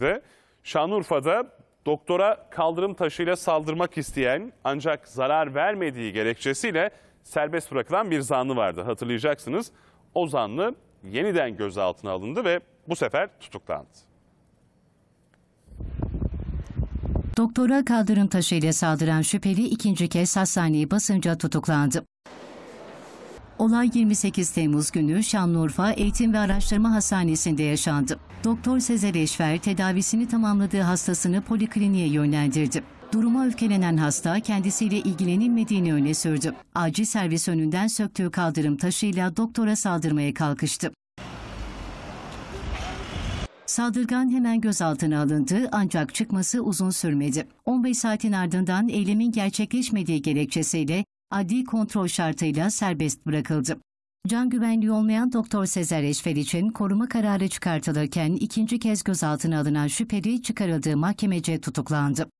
de Şanlıurfa'da doktora kaldırım taşıyla saldırmak isteyen ancak zarar vermediği gerekçesiyle serbest bırakılan bir zanlı vardı. Hatırlayacaksınız o zanlı yeniden gözaltına alındı ve bu sefer tutuklandı. Doktora kaldırım taşıyla saldıran şüpheli ikinci kez hastaneye basınca tutuklandı. Olay 28 Temmuz günü Şanlıurfa Eğitim ve Araştırma Hastanesi'nde yaşandı. Doktor Sezer Eşver tedavisini tamamladığı hastasını polikliniğe yönlendirdi. Duruma öfkelenen hasta kendisiyle ilgilenilmediğini öne sürdü. Acil servis önünden söktüğü kaldırım taşıyla doktora saldırmaya kalkıştı. Saldırgan hemen gözaltına alındı ancak çıkması uzun sürmedi. 15 saatin ardından eylemin gerçekleşmediği gerekçesiyle adli kontrol şartıyla serbest bırakıldı. Can güvenliği olmayan Doktor Sezer Eşfer için koruma kararı çıkartılırken ikinci kez gözaltına alınan şüpheli çıkarıldığı mahkemece tutuklandı.